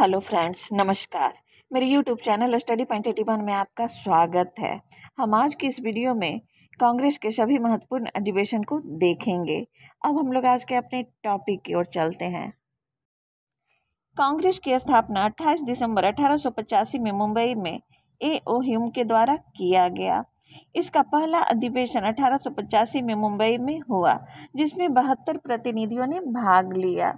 hello friends नमस्कार मेरे YouTube channel study point eighty one में आपका स्वागत है हम आज की इस वीडियो में कांग्रेस के सभी महत्वपूर्ण अधिवेशन को देखेंगे अब हम लोग आज के अपने टॉपिक की ओर चलते हैं कांग्रेस की स्थापना 28 दिसंबर अठारह में मुंबई में ए ओ ह्यूम के द्वारा किया गया इसका पहला अधिवेशन अठारह में मुंबई में हुआ जिसमें बहत्तर प्रतिनिधियों ने भाग लिया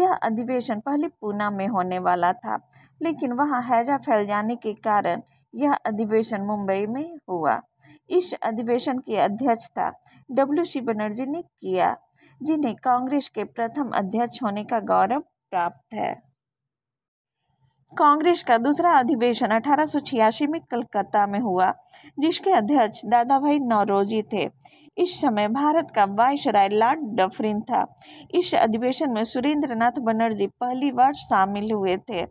यह अधिवेशन पहले पूना में होने वाला था लेकिन वहाँ हैजा फैल जाने के कारण यह अधिवेशन मुंबई में हुआ इस अधिवेशन की अध्यक्षता डब्ल्यू सी बनर्जी ने किया जिन्हें कांग्रेस के प्रथम अध्यक्ष होने का गौरव प्राप्त है कांग्रेस का दूसरा अधिवेशन अठारह में कलकत्ता में हुआ जिसके अध्यक्ष दादा भाई नौरोजी थे इस समय भारत का वायसराय लॉर्ड डफरिन था इस अधिवेशन में सुरेंद्रनाथ बनर्जी पहली बार शामिल हुए थे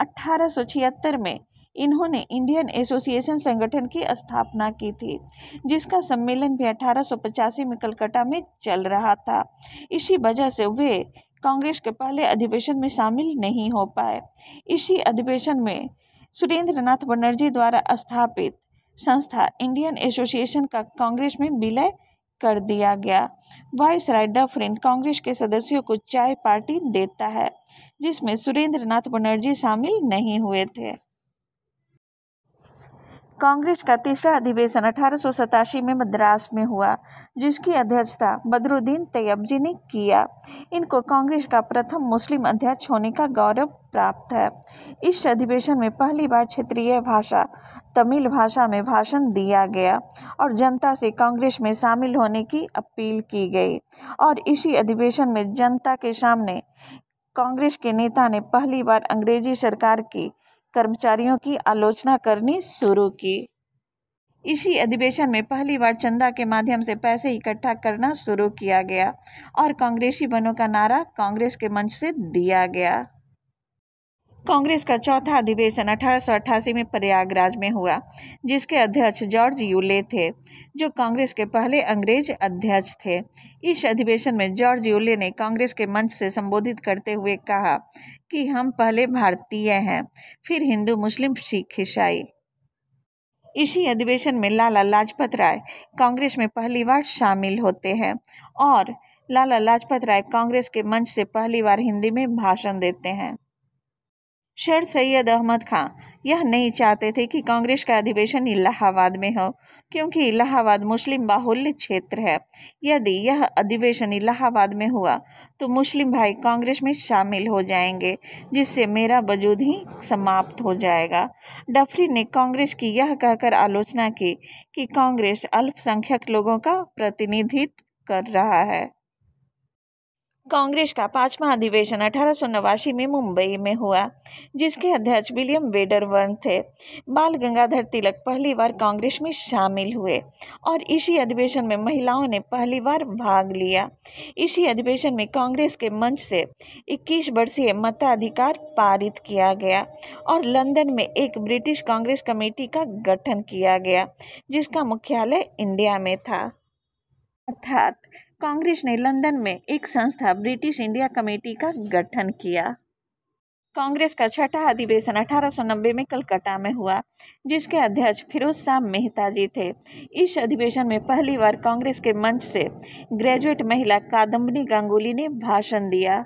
अठारह में इन्होंने इंडियन एसोसिएशन संगठन की स्थापना की थी जिसका सम्मेलन भी अठारह में कलकत्ता में चल रहा था इसी वजह से वे कांग्रेस के पहले अधिवेशन में शामिल नहीं हो पाए इसी अधिवेशन में सुरेंद्र नाथ बनर्जी द्वारा स्थापित संस्था इंडियन एसोसिएशन का कांग्रेस में विलय कर दिया गया वाइस राय डफरिन कांग्रेस के सदस्यों को चाय पार्टी देता है जिसमें सुरेंद्र नाथ बनर्जी शामिल नहीं हुए थे कांग्रेस का तीसरा अधिवेशन अठारह में मद्रास में हुआ जिसकी अध्यक्षता बदरुद्दीन तैयब जी ने किया इनको कांग्रेस का प्रथम मुस्लिम अध्यक्ष होने का गौरव प्राप्त है इस अधिवेशन में पहली बार क्षेत्रीय भाषा तमिल भाषा में भाषण दिया गया और जनता से कांग्रेस में शामिल होने की अपील की गई और इसी अधिवेशन में जनता के सामने कांग्रेस के नेता ने पहली बार अंग्रेजी सरकार की कर्मचारियों की आलोचना करनी शुरू की इसी अधिवेशन में पहली बार चंदा के माध्यम से पैसे इकट्ठा करना शुरू किया गया और कांग्रेसी बनों का नारा कांग्रेस के मंच से दिया गया कांग्रेस का चौथा अधिवेशन अठारह में प्रयागराज में हुआ जिसके अध्यक्ष जॉर्ज यूले थे जो कांग्रेस के पहले अंग्रेज अध्यक्ष थे इस अधिवेशन में जॉर्ज यूले ने कांग्रेस के मंच से संबोधित करते हुए कहा कि हम पहले भारतीय हैं फिर हिंदू मुस्लिम सिख ईसाई इसी अधिवेशन में लाला लाजपत राय कांग्रेस में पहली बार शामिल होते हैं और लाला लाजपत राय कांग्रेस के मंच से पहली बार हिंदी में भाषण देते हैं शेर सैयद अहमद खां यह नहीं चाहते थे कि कांग्रेस का अधिवेशन इलाहाबाद में हो क्योंकि इलाहाबाद मुस्लिम बाहुल्य क्षेत्र है यदि यह अधिवेशन इलाहाबाद में हुआ तो मुस्लिम भाई कांग्रेस में शामिल हो जाएंगे जिससे मेरा वजूद ही समाप्त हो जाएगा डफरी ने कांग्रेस की यह कहकर आलोचना की कि कांग्रेस अल्पसंख्यक लोगों का प्रतिनिधित्व कर रहा है कांग्रेस का पांचवा अधिवेशन अठारह सौ नवासी में मुंबई में हुआ जिसके अध्यक्ष विलियम वेडरवर्न थे बाल गंगाधर तिलक पहली बार कांग्रेस में शामिल हुए और इसी अधिवेशन में महिलाओं ने पहली बार भाग लिया इसी अधिवेशन में कांग्रेस के मंच से 21 वर्षीय मताधिकार पारित किया गया और लंदन में एक ब्रिटिश कांग्रेस कमेटी का गठन किया गया जिसका मुख्यालय इंडिया में था अर्थात कांग्रेस ने लंदन में एक संस्था ब्रिटिश इंडिया कमेटी का गठन किया कांग्रेस का छठा अधिवेशन 1890 में कलकत्ता में हुआ जिसके अध्यक्ष फिरोज शाह मेहता जी थे इस अधिवेशन में पहली बार कांग्रेस के मंच से ग्रेजुएट महिला कादम्बनी गांगुली ने भाषण दिया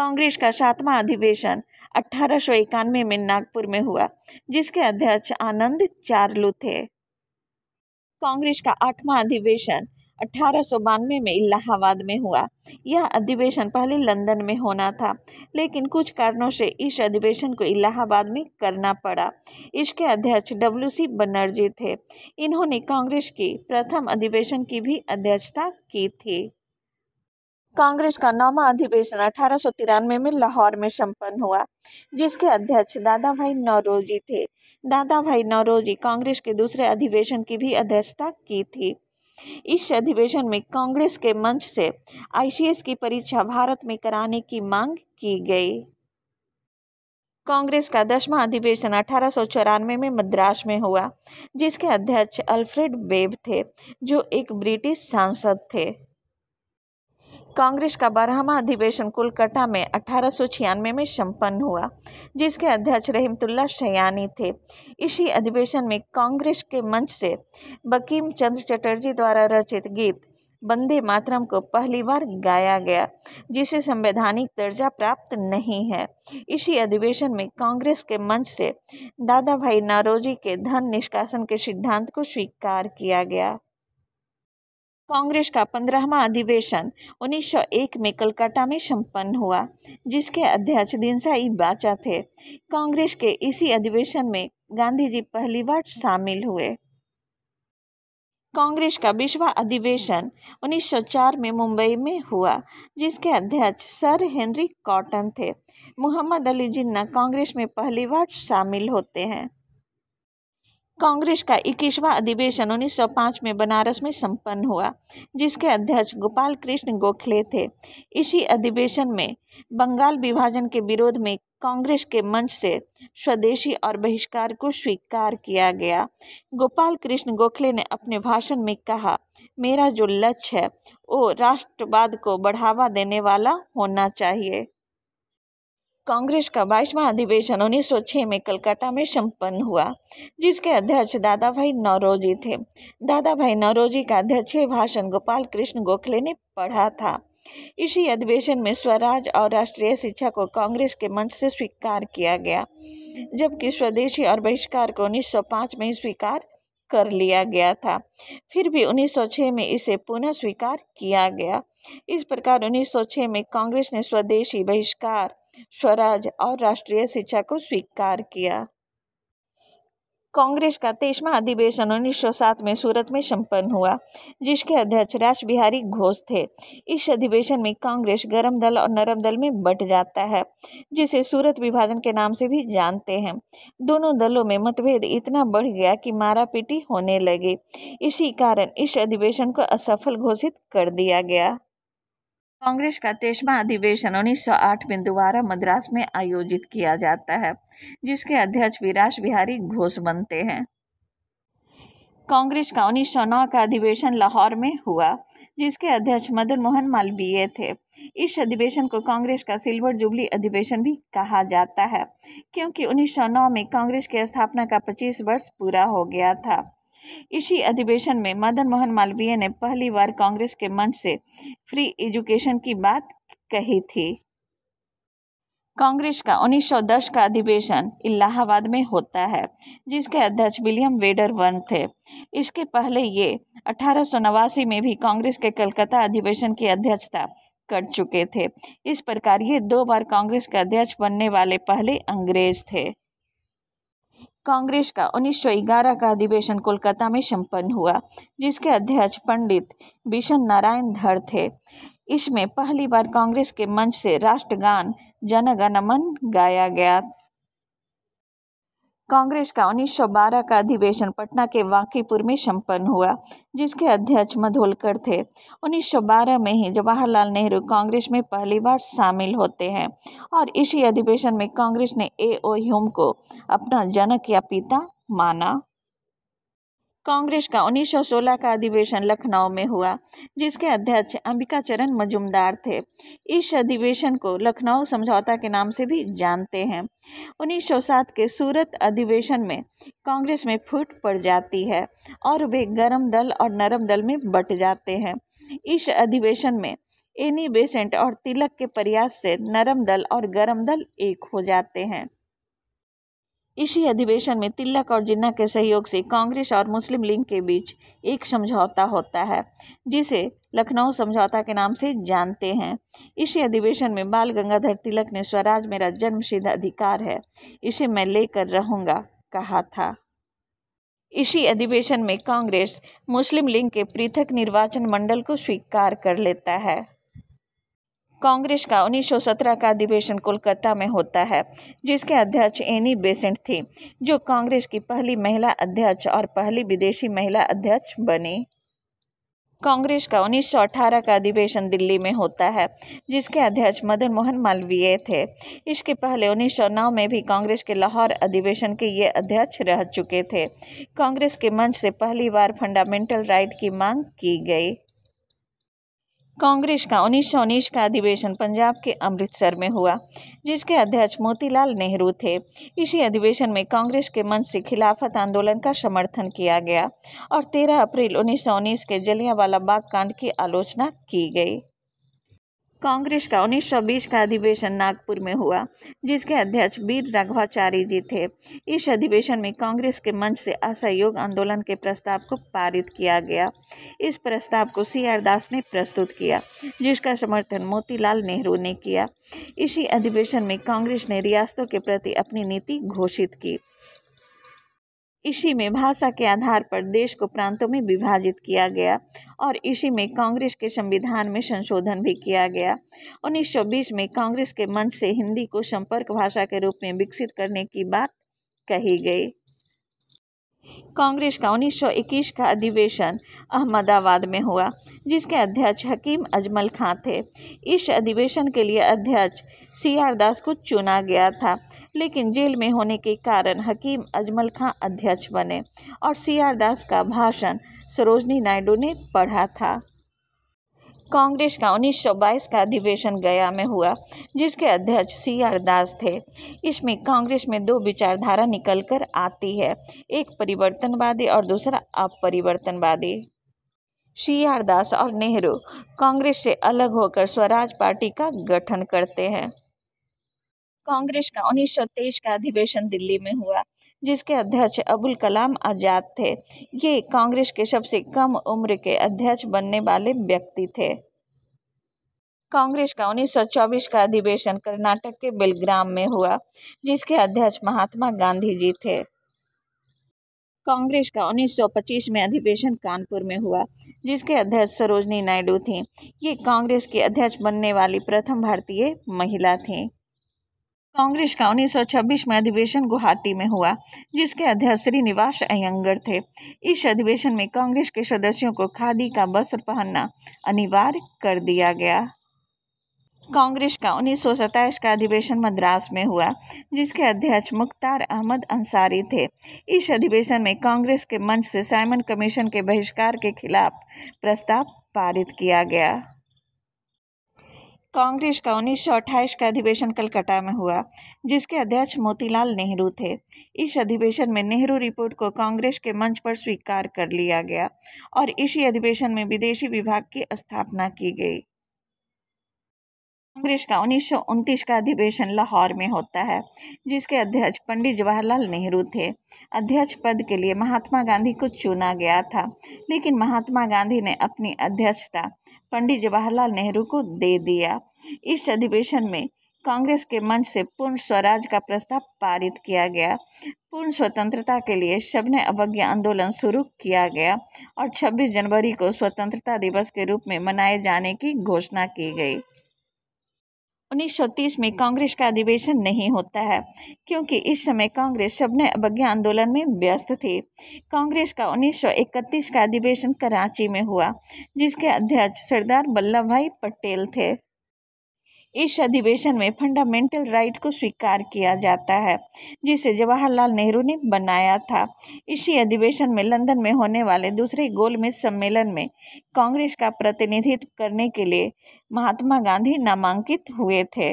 कांग्रेस का सातवां अधिवेशन अठारह में नागपुर में हुआ जिसके अध्यक्ष आनंद चारलू थे कांग्रेस का आठवां अधिवेशन अठारह में इलाहाबाद में हुआ यह अधिवेशन पहले लंदन में होना था लेकिन कुछ कारणों से इस अधिवेशन को इलाहाबाद में करना पड़ा इसके अध्यक्ष डब्ल्यू सी बनर्जी थे इन्होंने कांग्रेस की प्रथम अधिवेशन की भी अध्यक्षता की थी कांग्रेस का नौवा अधिवेशन अठारह में लाहौर में संपन्न हुआ जिसके अध्यक्ष दादा भाई नौरोजी थे दादा भाई नौरोजी कांग्रेस के दूसरे अधिवेशन की भी अध्यक्षता की थी इस अधिवेशन में कांग्रेस के मंच से आईसीएस की परीक्षा भारत में कराने की मांग की गई कांग्रेस का दसवां अधिवेशन अठारह में मद्रास में हुआ जिसके अध्यक्ष अल्फ्रेड बेब थे जो एक ब्रिटिश सांसद थे कांग्रेस का बारहवा अधिवेशन कोलकाता में अठारह में संपन्न हुआ जिसके अध्यक्ष रहीमतुल्ला शयानी थे इसी अधिवेशन में कांग्रेस के मंच से बकीम चंद्र चटर्जी द्वारा रचित गीत बंदे मातरम को पहली बार गाया गया जिसे संवैधानिक दर्जा प्राप्त नहीं है इसी अधिवेशन में कांग्रेस के मंच से दादा भाई नारोजी के धन निष्कासन के सिद्धांत को स्वीकार किया गया कांग्रेस का पंद्रहवा अधिवेशन 1901 में कलकाता में संपन्न हुआ जिसके अध्यक्ष दिनसाई बाचा थे कांग्रेस के इसी अधिवेशन में गांधी जी पहली बार शामिल हुए कांग्रेस का बीसवा अधिवेशन 1904 में मुंबई में हुआ जिसके अध्यक्ष सर हेनरी कॉटन थे मोहम्मद अली जिन्ना कांग्रेस में पहली बार शामिल होते हैं कांग्रेस का इक्कीसवां अधिवेशन 1905 में बनारस में संपन्न हुआ जिसके अध्यक्ष गोपाल कृष्ण गोखले थे इसी अधिवेशन में बंगाल विभाजन के विरोध में कांग्रेस के मंच से स्वदेशी और बहिष्कार को स्वीकार किया गया गोपाल कृष्ण गोखले ने अपने भाषण में कहा मेरा जो लक्ष्य है वो राष्ट्रवाद को बढ़ावा देने वाला होना चाहिए कांग्रेस का बाईसवां अधिवेशन 1906 में कलकत्ता में संपन्न हुआ जिसके अध्यक्ष दादा भाई नौरोजी थे दादा भाई नौरोजी का अध्यक्षीय भाषण गोपाल कृष्ण गोखले ने पढ़ा था इसी अधिवेशन में स्वराज और राष्ट्रीय शिक्षा को कांग्रेस के मंच से स्वीकार किया गया जबकि स्वदेशी और बहिष्कार को 1905 में स्वीकार कर लिया गया था फिर भी 1906 में इसे पुनः स्वीकार किया गया इस प्रकार 1906 में कांग्रेस ने स्वदेशी बहिष्कार स्वराज और राष्ट्रीय शिक्षा को स्वीकार किया कांग्रेस का तेईसवा अधिवेशन उन्नीस में सूरत में संपन्न हुआ जिसके अध्यक्ष राज बिहारी घोष थे इस अधिवेशन में कांग्रेस गर्म दल और नरम दल में बट जाता है जिसे सूरत विभाजन के नाम से भी जानते हैं दोनों दलों में मतभेद इतना बढ़ गया कि मारापीटी होने लगी इसी कारण इस अधिवेशन को असफल घोषित कर दिया गया कांग्रेस का तेईसवा अधिवेशन उन्नीस सौ आठ में दोबारा मद्रास में आयोजित किया जाता है जिसके अध्यक्ष विराश बिहारी घोष बनते हैं कांग्रेस का 1909 का अधिवेशन लाहौर में हुआ जिसके अध्यक्ष मदन मोहन मालवीय थे इस अधिवेशन को कांग्रेस का सिल्वर जुबली अधिवेशन भी कहा जाता है क्योंकि 1909 में कांग्रेस की स्थापना का 25 वर्ष पूरा हो गया था इसी अधिवेशन में मदन मोहन मालवीय ने पहली बार कांग्रेस के मंच से फ्री एजुकेशन की बात कही थी कांग्रेस का 1910 का अधिवेशन इलाहाबाद में होता है जिसके अध्यक्ष विलियम वेडर वन थे इसके पहले ये अठारह में भी कांग्रेस के कलकत्ता अधिवेशन की अध्यक्षता कर चुके थे इस प्रकार ये दो बार कांग्रेस के अध्यक्ष बनने वाले पहले अंग्रेज थे कांग्रेस का 1911 का अधिवेशन कोलकाता में संपन्न हुआ जिसके अध्यक्ष पंडित बिशन नारायण धर थे इसमें पहली बार कांग्रेस के मंच से राष्ट्रगान जनगणमन गाया गया कांग्रेस का 1912 का अधिवेशन पटना के वाकीपुर में संपन्न हुआ जिसके अध्यक्ष मधोलकर थे 1912 में ही जवाहरलाल नेहरू कांग्रेस में पहली बार शामिल होते हैं और इसी अधिवेशन में कांग्रेस ने ए ओ ह्यूम को अपना जनक या पिता माना कांग्रेस का 1916 का अधिवेशन लखनऊ में हुआ जिसके अध्यक्ष अंबिका चरण मजुमदार थे इस अधिवेशन को लखनऊ समझौता के नाम से भी जानते हैं 1907 के सूरत अधिवेशन में कांग्रेस में फूट पड़ जाती है और वे गर्म दल और नरम दल में बट जाते हैं इस अधिवेशन में एनी बेसेंट और तिलक के प्रयास से नरम दल और गर्म दल एक हो जाते हैं इसी अधिवेशन में तिलक और जिन्ना के सहयोग से कांग्रेस और मुस्लिम लीग के बीच एक समझौता होता है जिसे लखनऊ समझौता के नाम से जानते हैं इसी अधिवेशन में बाल गंगाधर तिलक ने स्वराज मेरा जन्म सिद्ध अधिकार है इसे मैं लेकर रहूँगा कहा था इसी अधिवेशन में कांग्रेस मुस्लिम लीग के पृथक निर्वाचन मंडल को स्वीकार कर लेता है कांग्रेस का 1917 का अधिवेशन कोलकाता में होता है जिसके अध्यक्ष एनी बेसेंट थी जो कांग्रेस की पहली महिला अध्यक्ष और पहली विदेशी महिला अध्यक्ष बनी कांग्रेस का 1918 का अधिवेशन दिल्ली में होता है जिसके अध्यक्ष मदन मोहन मालवीय थे इसके पहले 1909 में भी कांग्रेस के लाहौर अधिवेशन के ये अध्यक्ष रह चुके थे कांग्रेस के मंच से पहली बार फंडामेंटल राइट की मांग की गई कांग्रेस का उन्नीस का अधिवेशन पंजाब के अमृतसर में हुआ जिसके अध्यक्ष मोतीलाल नेहरू थे इसी अधिवेशन में कांग्रेस के मंच से खिलाफत आंदोलन का समर्थन किया गया और 13 अप्रैल उन्नीस के जलियावाला बाग कांड की आलोचना की गई कांग्रेस का उन्नीस सौ बीस का अधिवेशन नागपुर में हुआ जिसके अध्यक्ष वीर राघवाचारी जी थे इस अधिवेशन में कांग्रेस के मंच से असहयोग आंदोलन के प्रस्ताव को पारित किया गया इस प्रस्ताव को सी आर दास ने प्रस्तुत किया जिसका समर्थन मोतीलाल नेहरू ने किया इसी अधिवेशन में कांग्रेस ने रियासतों के प्रति अपनी नीति घोषित की इसी में भाषा के आधार पर देश को प्रांतों में विभाजित किया गया और इसी में कांग्रेस के संविधान में संशोधन भी किया गया 1920 में कांग्रेस के मंच से हिंदी को संपर्क भाषा के रूप में विकसित करने की बात कही गई कांग्रेस का 1921 का अधिवेशन अहमदाबाद में हुआ जिसके अध्यक्ष हकीम अजमल खां थे इस अधिवेशन के लिए अध्यक्ष सी आर दास को चुना गया था लेकिन जेल में होने के कारण हकीम अजमल खां अध्यक्ष बने और सी आर दास का भाषण सरोजनी नायडू ने पढ़ा था कांग्रेस का 1922 का अधिवेशन गया में हुआ जिसके अध्यक्ष सी आर दास थे इसमें कांग्रेस में दो विचारधारा निकल कर आती है एक परिवर्तनवादी और दूसरा अपरिवर्तनवादी सी आर दास और नेहरू कांग्रेस से अलग होकर स्वराज पार्टी का गठन करते हैं कांग्रेस का 1923 का अधिवेशन दिल्ली में हुआ जिसके अध्यक्ष अबुल कलाम आज़ाद थे ये कांग्रेस के सबसे कम उम्र के अध्यक्ष बनने वाले व्यक्ति थे कांग्रेस का 1924 का अधिवेशन कर्नाटक के बेलग्राम में हुआ जिसके अध्यक्ष महात्मा गांधी जी थे कांग्रेस का 1925 में अधिवेशन कानपुर में हुआ जिसके अध्यक्ष सरोजनी नायडू थीं ये कांग्रेस की अध्यक्ष बनने वाली प्रथम भारतीय महिला थीं कांग्रेस का 1926 में अधिवेशन गुवाहाटी में हुआ जिसके अध्यक्ष श्रीनिवास अयंगर थे इस अधिवेशन में कांग्रेस के सदस्यों को खादी का वस्त्र पहनना अनिवार्य कर दिया गया कांग्रेस का उन्नीस का अधिवेशन मद्रास में हुआ जिसके अध्यक्ष मुख्तार अहमद अंसारी थे इस अधिवेशन में कांग्रेस के मंच से साइमन कमीशन के बहिष्कार के खिलाफ प्रस्ताव पारित किया गया कांग्रेस का 1928 का अधिवेशन कलकत्ता में हुआ जिसके अध्यक्ष मोतीलाल नेहरू थे इस अधिवेशन में नेहरू रिपोर्ट को कांग्रेस के मंच पर स्वीकार कर लिया गया और इसी अधिवेशन में विदेशी विभाग की स्थापना की गई कांग्रेस का उन्नीस का अधिवेशन लाहौर में होता है जिसके अध्यक्ष पंडित जवाहरलाल नेहरू थे अध्यक्ष पद के लिए महात्मा गांधी को चुना गया था लेकिन महात्मा गांधी ने अपनी अध्यक्षता पंडित जवाहरलाल नेहरू को दे दिया इस अधिवेशन में कांग्रेस के मंच से पूर्ण स्वराज का प्रस्ताव पारित किया गया पूर्ण स्वतंत्रता के लिए सबने अवज्ञा आंदोलन शुरू किया गया और 26 जनवरी को स्वतंत्रता दिवस के रूप में मनाए जाने की घोषणा की गई उन्नीस में कांग्रेस का अधिवेशन नहीं होता है क्योंकि इस समय कांग्रेस सबने अवज्ञा आंदोलन में व्यस्त थी कांग्रेस का 1931 का अधिवेशन कराची में हुआ जिसके अध्यक्ष सरदार वल्लभ भाई पटेल थे इस अधिवेशन में फंडामेंटल राइट को स्वीकार किया जाता है जिसे जवाहरलाल नेहरू ने बनाया था इसी अधिवेशन में लंदन में होने वाले दूसरे गोलमेज सम्मेलन में कांग्रेस का प्रतिनिधित्व करने के लिए महात्मा गांधी नामांकित हुए थे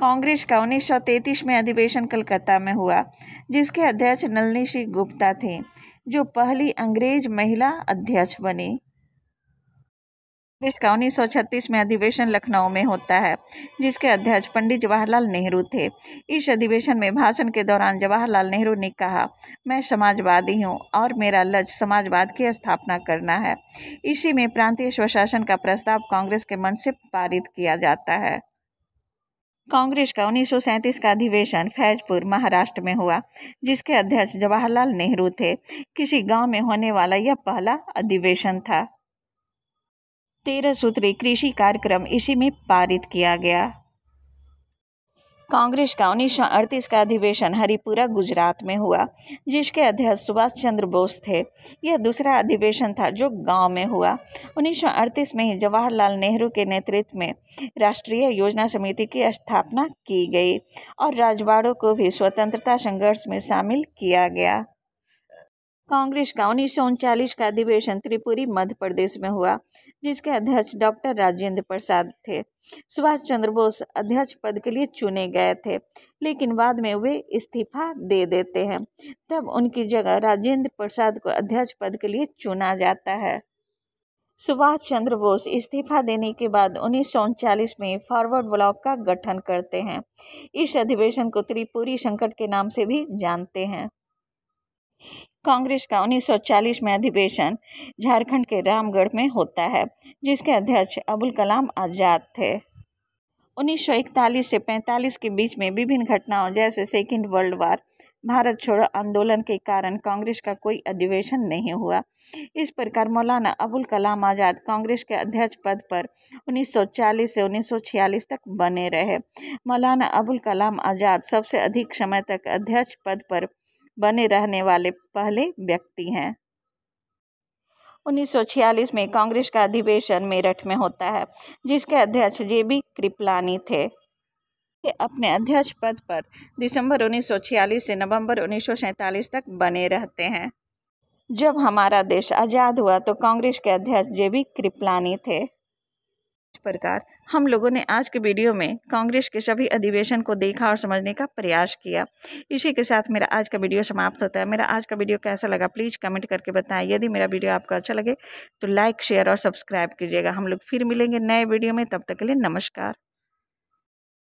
कांग्रेस का 1933 में अधिवेशन कलकत्ता में हुआ जिसके अध्यक्ष नलनी सिंह गुप्ता थे जो पहली अंग्रेज महिला अध्यक्ष बनी देश का उन्नीस में अधिवेशन लखनऊ में होता है जिसके अध्यक्ष पंडित जवाहरलाल नेहरू थे इस अधिवेशन में भाषण के दौरान जवाहरलाल नेहरू ने कहा मैं समाजवादी हूँ और मेरा लक्ष्य समाजवाद की स्थापना करना है इसी में प्रांतीय स्वशासन का प्रस्ताव कांग्रेस के मंच से पारित किया जाता है कांग्रेस का उन्नीस का अधिवेशन फैजपुर महाराष्ट्र में हुआ जिसके अध्यक्ष जवाहरलाल नेहरू थे किसी गांव में होने वाला यह पहला अधिवेशन था तेरह सूत्री कृषि कार्यक्रम इसी में पारित किया गया कांग्रेस का उन्नीस का अधिवेशन हरिपुरा गुजरात में हुआ जिसके अध्यक्ष सुभाष चंद्र बोस थे यह दूसरा अधिवेशन था जो गांव में हुआ उन्नीस में ही जवाहरलाल नेहरू के नेतृत्व में राष्ट्रीय योजना समिति की स्थापना की गई और राजवाड़ों को भी स्वतंत्रता संघर्ष में शामिल किया गया कांग्रेस का उन्नीस का अधिवेशन त्रिपुरी मध्य प्रदेश में हुआ जिसके अध्यक्ष डॉक्टर राजेंद्र प्रसाद थे सुभाष चंद्र बोस अध्यक्ष पद के लिए चुने गए थे लेकिन बाद में वे इस्तीफा दे देते हैं तब उनकी जगह राजेंद्र प्रसाद को अध्यक्ष पद के लिए चुना जाता है सुभाष चंद्र बोस इस्तीफा देने के बाद उन्नीस में फॉरवर्ड ब्लॉक का गठन करते हैं इस अधिवेशन को त्रिपुरी संकट के नाम से भी जानते हैं कांग्रेस का 1940 में अधिवेशन झारखंड के रामगढ़ में होता है जिसके अध्यक्ष अबुल कलाम आज़ाद थे 1941 से 45 के बीच में विभिन्न घटनाओं जैसे सेकेंड वर्ल्ड वार भारत छोड़ो आंदोलन के कारण कांग्रेस का कोई अधिवेशन नहीं हुआ इस प्रकार मौलाना अबुल कलाम आज़ाद कांग्रेस के अध्यक्ष पद पर 1940 से 1946 तक बने रहे मौलाना अबुल कलाम आज़ाद सबसे अधिक समय तक अध्यक्ष पद पर बने रहने वाले पहले व्यक्ति हैं 1946 में कांग्रेस का अधिवेशन मेरठ में होता है जिसके अध्यक्ष जे बी कृपलानी थे ये अपने अध्यक्ष पद पर दिसंबर 1946 से नवंबर 1947 तक बने रहते हैं जब हमारा देश आज़ाद हुआ तो कांग्रेस के अध्यक्ष जे बी कृपलानी थे प्रकार हम लोगों ने आज के वीडियो में कांग्रेस के सभी अधिवेशन को देखा और समझने का प्रयास किया इसी के साथ मेरा आज का वीडियो समाप्त होता है मेरा आज का वीडियो कैसा लगा प्लीज़ कमेंट करके बताएं यदि मेरा वीडियो आपको अच्छा लगे तो लाइक शेयर और सब्सक्राइब कीजिएगा हम लोग फिर मिलेंगे नए वीडियो में तब तक के लिए नमस्कार